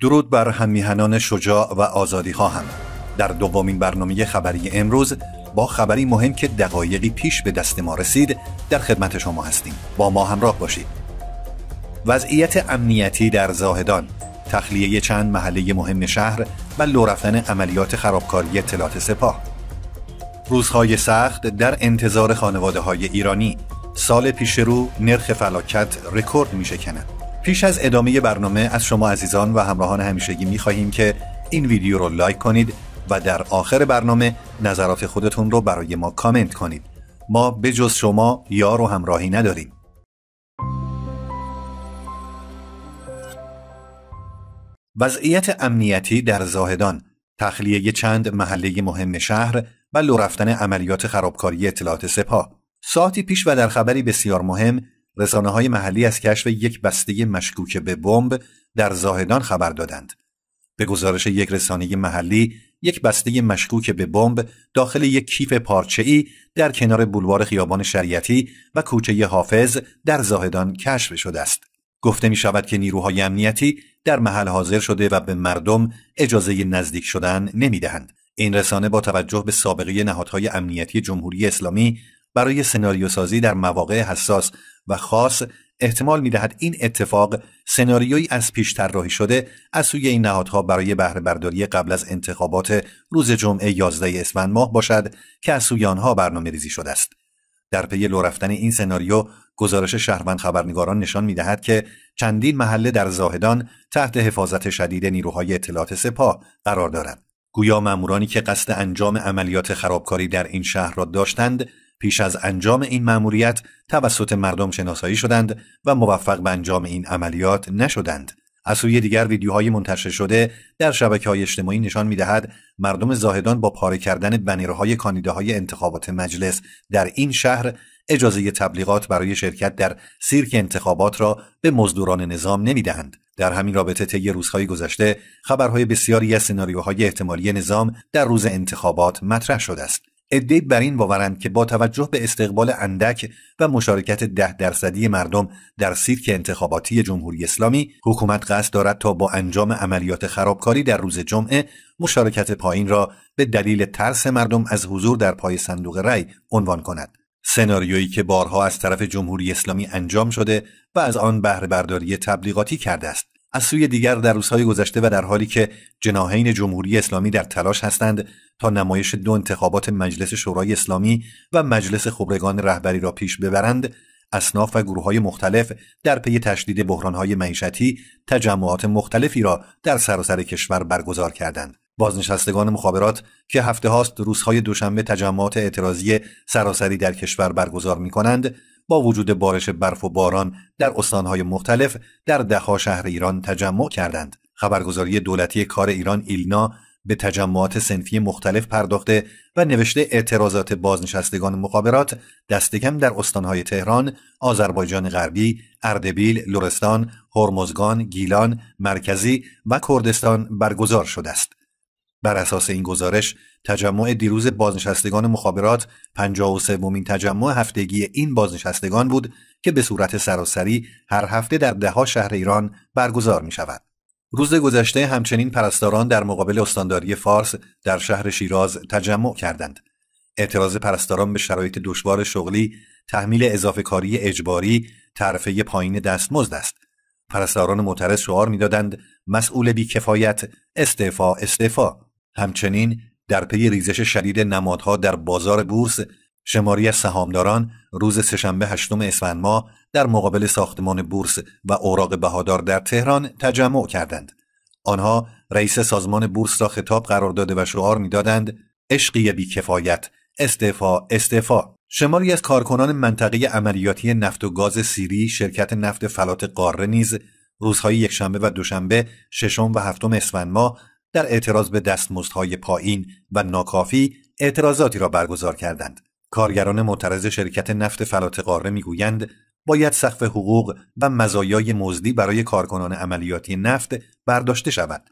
درود بر همیهنان شجاع و آزادی خواهم هم در دومین برنامه خبری امروز با خبری مهم که دقایقی پیش به دست ما رسید در خدمت شما هستیم با ما همراه باشید وضعیت امنیتی در زاهدان تخلیه چند محله مهم شهر و لو عملیات خرابکاری اطلاعات سپاه روزهای سخت در انتظار خانواده های ایرانی سال پیش رو نرخ فلاکت رکورد می پیش از ادامه برنامه از شما عزیزان و همراهان همیشگی می خواهیم که این ویدیو رو لایک کنید و در آخر برنامه نظرات خودتون رو برای ما کامنت کنید ما به جز شما یار و همراهی نداریم وضعیت امنیتی در زاهدان تخلیه چند محله مهم شهر و لو رفتن عملیات خرابکاری اطلاعات سپاه ساعتی پیش و در خبری بسیار مهم رسانه های محلی از کشف یک بسته مشکوک به بمب در زاهدان خبر دادند. به گزارش یک رسانه محلی، یک بسته مشکوک به بمب داخل یک کیف پارچه‌ای در کنار بلوار خیابان شریعتی و کوچه حافظ در زاهدان کشف شده است. گفته می شود که نیروهای امنیتی در محل حاضر شده و به مردم اجازه نزدیک شدن نمی دهند. این رسانه با توجه به سابقه نهادهای امنیتی جمهوری اسلامی برای سناریو سازی در مواقع حساس و خاص احتمال میدهد این اتفاق سناریویی از پیش طراحی شده از سوی این نهادها برای بهره برداری قبل از انتخابات روز جمعه 11 اسفند ماه باشد که از سوی آنها برنامه ریزی شده است. در پی لو رفتن این سناریو گزارش شهروند خبرنگاران نشان می که چندین محله در زاهدان تحت حفاظت شدید نیروهای اطلاعات سپاه قرار دارند. گویا مامورانی که قصد انجام عملیات خرابکاری در این شهر را داشتند پیش از انجام این مأموریت توسط مردم شناسایی شدند و موفق به انجام این عملیات نشدند. از سوی دیگر ویدیوهای منتشر شده در شبکه های اجتماعی نشان میدهد مردم زاهدان با پاره کردن بنیرهای کاندیداهای انتخابات مجلس در این شهر اجازه تبلیغات برای شرکت در سیرک انتخابات را به مزدوران نظام نمیدهند. در همین رابطه طی روزهای گذشته خبرهای بسیاری از سناریوهای احتمالی نظام در روز انتخابات مطرح شده است. عدهای بر این باورند که با توجه به استقبال اندک و مشارکت ده درصدی مردم در سیرک انتخاباتی جمهوری اسلامی حکومت قصد دارد تا با انجام عملیات خرابکاری در روز جمعه مشارکت پایین را به دلیل ترس مردم از حضور در پای صندوق رأی عنوان کند سناریویی که بارها از طرف جمهوری اسلامی انجام شده و از آن بهره برداری تبلیغاتی کرده است از سوی دیگر در روزهای گذشته و در حالی که جناهین جمهوری اسلامی در تلاش هستند تا نمایش دو انتخابات مجلس شورای اسلامی و مجلس خبرگان رهبری را پیش ببرند اصناف و گروه های مختلف در پی تشدید های معیشتی تجمعات مختلفی را در سراسر کشور برگزار کردند بازنشستگان مخابرات که هفته هاست روزهای دوشنبه تجمعات اعتراضی سراسری در کشور برگزار می کنند با وجود بارش برف و باران در استانهای مختلف در دهها شهر ایران تجمع کردند. خبرگزاری دولتی کار ایران ایلنا به تجمعات سنفی مختلف پرداخته و نوشته اعتراضات بازنشستگان مخابرات دستکم در استانهای تهران، آذربایجان غربی، اردبیل، لورستان، هرمزگان، گیلان، مرکزی و کردستان برگزار شده است. بر اساس این گزارش تجمع دیروز بازنشستگان مخابرات 53 مین تجمع هفتگی این بازنشستگان بود که به صورت سراسری هر هفته در دهها شهر ایران برگزار می شود. روز گذشته همچنین پرستاران در مقابل استانداری فارس در شهر شیراز تجمع کردند. اعتراض پرستاران به شرایط دشوار شغلی، تحمیل اضافه کاری اجباری، تعرفه پایین دستمزد است. پرستاران معترض شعار میدادند مسئول کفایت استعفا استعفا همچنین در پی ریزش شدید نمادها در بازار بورس شماری از سهامداران روز سهشنبه هشتم اسفند ماه در مقابل ساختمان بورس و اوراق بهادار در تهران تجمع کردند. آنها رئیس سازمان بورس را خطاب قرار داده و شعار میدادند عشقی بیکفایت استعفا استعفا شماری از کارکنان منطقه عملیاتی نفت و گاز سیری شرکت نفت فلات قاره نیز روزهای یکشنبه و دوشنبه ششم و هفتم اسفند در اعتراض به دستمزدهای پایین و ناکافی اعتراضاتی را برگزار کردند کارگران معترض شرکت نفت فلات قاره میگویند باید سقف حقوق و مزایای مزدی برای کارکنان عملیاتی نفت برداشته شود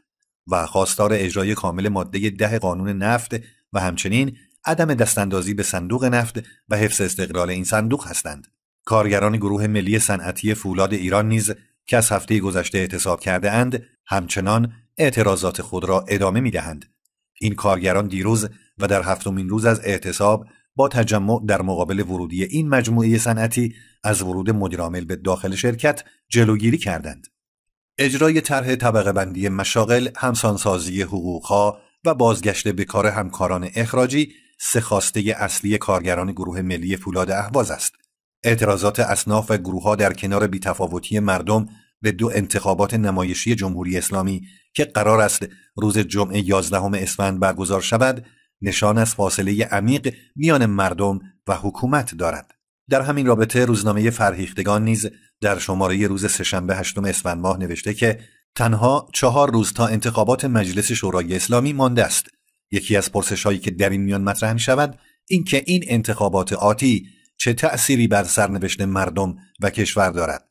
و خواستار اجرای کامل ماده ده قانون نفت و همچنین عدم دستاندازی به صندوق نفت و حفظ استقلال این صندوق هستند. کارگران گروه ملی صنعتی فولاد ایران نیز که از هفته گذشته اعتصاب کرده اند همچنان اعتراضات خود را ادامه می دهند. این کارگران دیروز و در هفتمین روز از اعتصاب با تجمع در مقابل ورودی این مجموعه صنعتی از ورود مدیرعامل به داخل شرکت جلوگیری کردند. اجرای طرح طبقه بندی مشاغل، همسانسازی حقوقها و بازگشت به کار همکاران اخراجی سه خواسته اصلی کارگران گروه ملی فولاد اهواز است. اعتراضات اصناف و گروهها در کنار بیتفاوتی مردم به دو انتخابات نمایشی جمهوری اسلامی که قرار است روز جمعه 11 اسفند برگزار شود نشان از فاصله عمیق میان مردم و حکومت دارد در همین رابطه روزنامه فرهیختگان نیز در شماره روز سهشنبه هشتم اسفند ماه نوشته که تنها چهار روز تا انتخابات مجلس شورای اسلامی مانده است یکی از پرسش هایی که در این میان مطرح می شود اینکه این انتخابات آتی چه تأثیری بر سرنوشت مردم و کشور دارد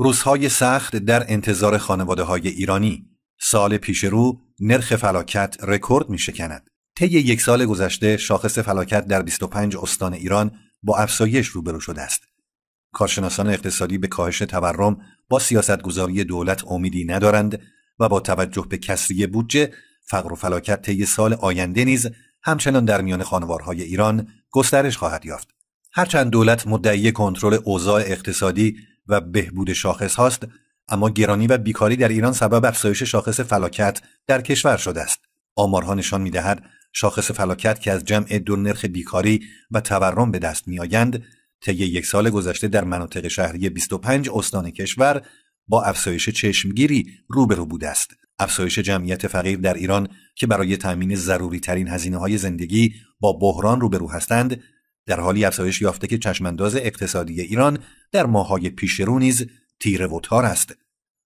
روزهای سخت در انتظار خانواده های ایرانی سال پیش رو نرخ فلاکت رکورد می شکند. طی یک سال گذشته شاخص فلاکت در 25 استان ایران با افزایش روبرو شده است. کارشناسان اقتصادی به کاهش تورم با سیاستگذاری دولت امیدی ندارند و با توجه به کسری بودجه فقر و فلاکت طی سال آینده نیز همچنان در میان خانوارهای ایران گسترش خواهد یافت. هرچند دولت مدعی کنترل اوضاع اقتصادی و بهبود شاخص هاست اما گرانی و بیکاری در ایران سبب افزایش شاخص فلاکت در کشور شده است آمارها نشان میدهد شاخص فلاکت که از جمع دو نرخ بیکاری و تورم به دست میآیند طی یک سال گذشته در مناطق شهری 25 استان کشور با افزایش چشمگیری روبرو بوده است افزایش جمعیت فقیر در ایران که برای تأمین ضروری ترین هزینه های زندگی با بحران روبرو هستند در حالی افزایش یافته که چشمانداز اقتصادی ایران در ماهای پیش رو نیز تیره و تار است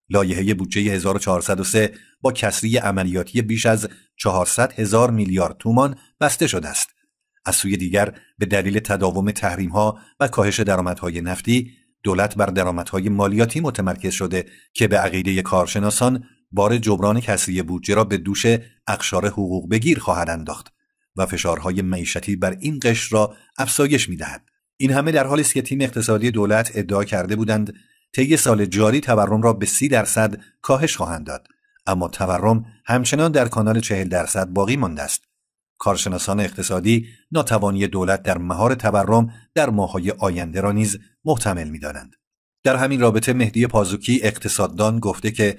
لایحه بودجه 1403 با کسری عملیاتی بیش از 400 هزار میلیارد تومان بسته شده است از سوی دیگر به دلیل تداوم تحریم ها و کاهش درآمدهای نفتی دولت بر درآمدهای مالیاتی متمرکز شده که به عقیده کارشناسان بار جبران کسری بودجه را به دوش اقشار حقوق بگیر خواهد انداخت و فشارهای معیشتی بر این قشر را افزایش میدهد این همه در حالی است که تیم اقتصادی دولت ادعا کرده بودند طی سال جاری تورم را به 30 درصد کاهش خواهند داد اما تورم همچنان در کانال 40 درصد باقی مانده است کارشناسان اقتصادی ناتوانی دولت در مهار تورم در ماهای آینده را نیز محتمل میدانند در همین رابطه مهدی پازوکی اقتصاددان گفته که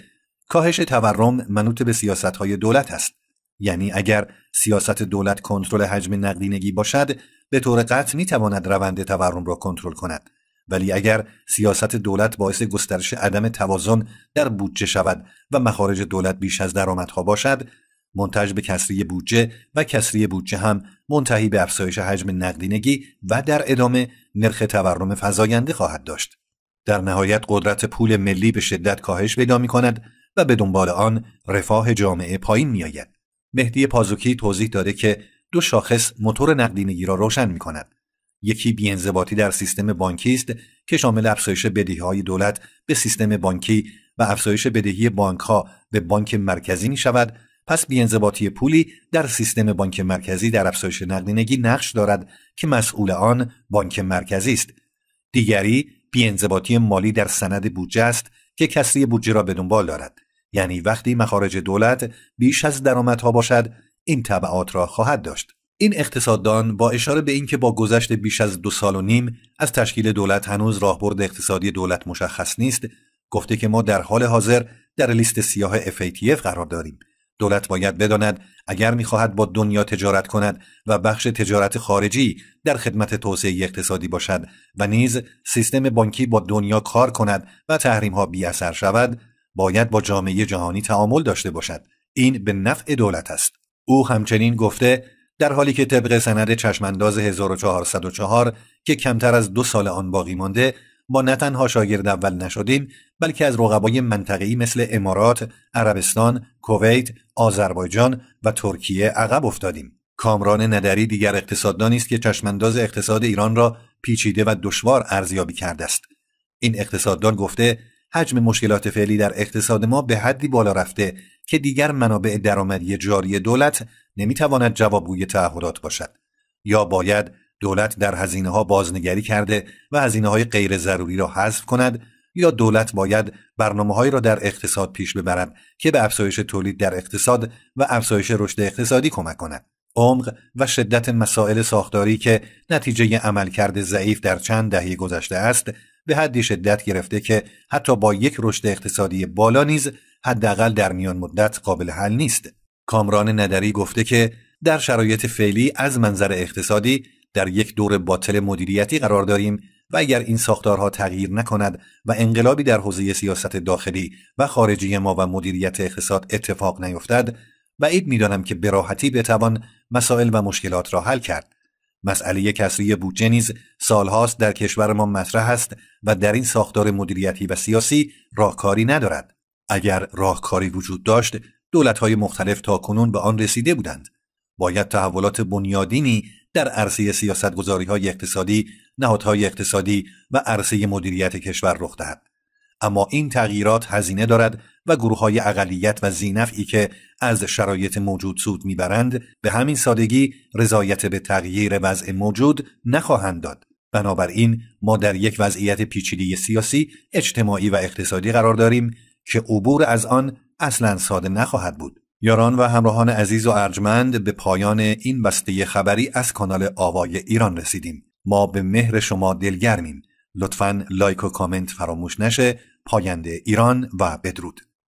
کاهش تورم منوط به سیاستهای دولت است یعنی اگر سیاست دولت کنترل حجم نقدینگی باشد به طور قطع می تواند روند تورم را کنترل کند ولی اگر سیاست دولت باعث گسترش عدم توازن در بودجه شود و مخارج دولت بیش از درآمدها باشد منتج به کسری بودجه و کسری بودجه هم منتهی به افزایش حجم نقدینگی و در ادامه نرخ تورم فزاینده خواهد داشت در نهایت قدرت پول ملی به شدت کاهش پیدا می کند و به دنبال آن رفاه جامعه پایین می آید. مهدی پازوکی توضیح داده که دو شاخص موتور نقدینگی را روشن می کند. یکی بیانضباطی در سیستم بانکی است که شامل افزایش بدهی های دولت به سیستم بانکی و افزایش بدهی بانک ها به بانک مرکزی می شود پس بیانضباطی پولی در سیستم بانک مرکزی در افزایش نقدینگی نقش دارد که مسئول آن بانک مرکزی است دیگری بیانضباطی مالی در سند بودجه است که کسری بودجه را به دنبال دارد یعنی وقتی مخارج دولت بیش از درآمدها باشد این تبعات را خواهد داشت این اقتصاددان با اشاره به اینکه با گذشت بیش از دو سال و نیم از تشکیل دولت هنوز راهبرد اقتصادی دولت مشخص نیست گفته که ما در حال حاضر در لیست سیاه FATF قرار داریم دولت باید بداند اگر میخواهد با دنیا تجارت کند و بخش تجارت خارجی در خدمت توسعه اقتصادی باشد و نیز سیستم بانکی با دنیا کار کند و تحریم ها بی اثر شود باید با جامعه جهانی تعامل داشته باشد این به نفع دولت است او همچنین گفته در حالی که طبق سند چشمانداز 1404 که کمتر از دو سال آن باقی مانده با نه تنها شاگرد اول نشدیم بلکه از رقبای منطقه‌ای مثل امارات، عربستان، کویت، آذربایجان و ترکیه عقب افتادیم. کامران ندری دیگر اقتصاددانی است که چشمانداز اقتصاد ایران را پیچیده و دشوار ارزیابی کرده است. این اقتصاددان گفته حجم مشکلات فعلی در اقتصاد ما به حدی بالا رفته که دیگر منابع درآمدی جاری دولت نمیتواند جوابگوی تعهدات باشد یا باید دولت در هزینه ها بازنگری کرده و هزینه های غیر ضروری را حذف کند یا دولت باید برنامه را در اقتصاد پیش ببرد که به افزایش تولید در اقتصاد و افزایش رشد اقتصادی کمک کند عمق و شدت مسائل ساختاری که نتیجه عملکرد ضعیف در چند دهه گذشته است به حدی شدت گرفته که حتی با یک رشد اقتصادی بالا نیز حداقل در میان مدت قابل حل نیست. کامران ندری گفته که در شرایط فعلی از منظر اقتصادی در یک دور باطل مدیریتی قرار داریم و اگر این ساختارها تغییر نکند و انقلابی در حوزه سیاست داخلی و خارجی ما و مدیریت اقتصاد اتفاق نیفتد بعید میدانم که به راحتی بتوان مسائل و مشکلات را حل کرد مسئله کسری بودجه نیز سالهاست در کشور ما مطرح است و در این ساختار مدیریتی و سیاسی راهکاری ندارد اگر راهکاری وجود داشت دولت‌های مختلف تا کنون به آن رسیده بودند باید تحولات بنیادینی در عرصه سیاستگذاری های اقتصادی، نهادهای اقتصادی و عرصه مدیریت کشور رخ دهد. اما این تغییرات هزینه دارد و گروه های اقلیت و زینفعی که از شرایط موجود سود میبرند به همین سادگی رضایت به تغییر وضع موجود نخواهند داد بنابراین ما در یک وضعیت پیچیده سیاسی اجتماعی و اقتصادی قرار داریم که عبور از آن اصلا ساده نخواهد بود یاران و همراهان عزیز و ارجمند به پایان این بسته خبری از کانال آوای ایران رسیدیم ما به مهر شما دلگرمیم لطفا لایک و کامنت فراموش نشه پاینده ایران و بدرود